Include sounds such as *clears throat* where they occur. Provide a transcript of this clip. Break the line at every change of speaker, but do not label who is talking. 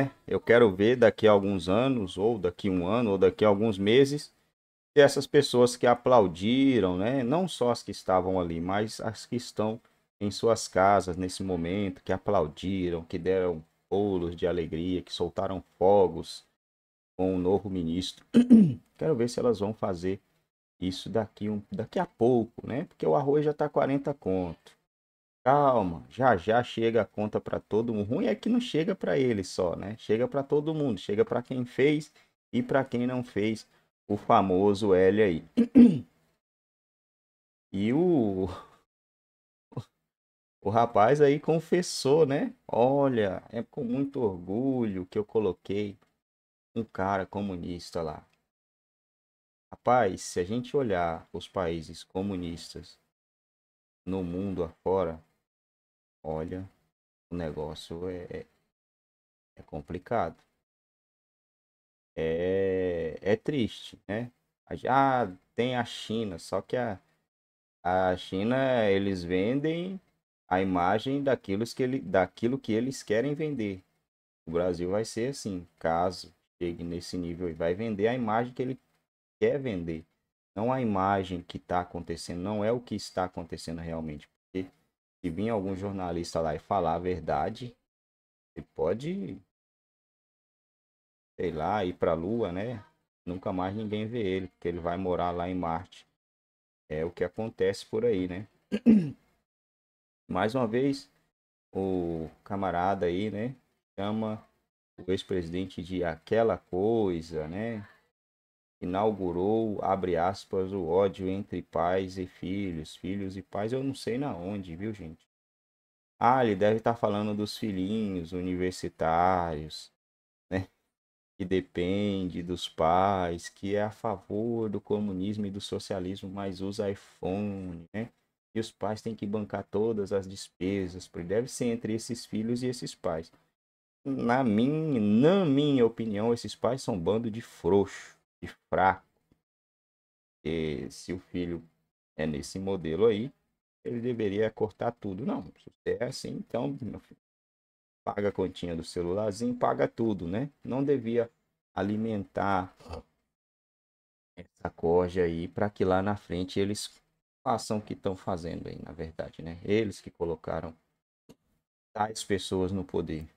Né? Eu quero ver daqui a alguns anos, ou daqui a um ano, ou daqui a alguns meses, se essas pessoas que aplaudiram, né? Não só as que estavam ali, mas as que estão em suas casas nesse momento, que aplaudiram, que deram bolos de alegria, que soltaram fogos com o um novo ministro. *clears throat* Quero ver se elas vão fazer isso daqui, um, daqui a pouco, né? Porque o arroz já está 40 conto. Calma, já já chega a conta para todo mundo. ruim é que não chega para ele só, né? Chega para todo mundo, chega para quem fez e para quem não fez o famoso L aí. E o o rapaz aí confessou, né? Olha, é com muito orgulho que eu coloquei um cara comunista lá. Rapaz, se a gente olhar os países comunistas no mundo afora, olha, o negócio é, é, é complicado. É, é triste, né? Ah, tem a China, só que a, a China eles vendem a imagem daquilo que, ele, daquilo que eles querem vender. O Brasil vai ser assim, caso chegue nesse nível e vai vender a imagem que ele quer vender. Não a imagem que está acontecendo, não é o que está acontecendo realmente se vir algum jornalista lá e falar a verdade, ele pode, sei lá, ir para a Lua, né? Nunca mais ninguém vê ele, porque ele vai morar lá em Marte. É o que acontece por aí, né? *clears throat* Mais uma vez, o camarada aí, né? Chama o ex-presidente de aquela coisa, né? inaugurou, abre aspas, o ódio entre pais e filhos, filhos e pais, eu não sei na onde, viu, gente? Ah, ele deve estar tá falando dos filhinhos universitários, né? Que depende dos pais, que é a favor do comunismo e do socialismo, mas usa iPhone, né? E os pais têm que bancar todas as despesas, porque deve ser entre esses filhos e esses pais. Na minha, na minha opinião, esses pais são um bando de frouxo e fraco. E se o filho é nesse modelo aí, ele deveria cortar tudo. Não, se é assim, então paga a continha do celularzinho, paga tudo, né? Não devia alimentar essa corja aí para que lá na frente eles façam o que estão fazendo aí, na verdade, né? Eles que colocaram tais pessoas no poder.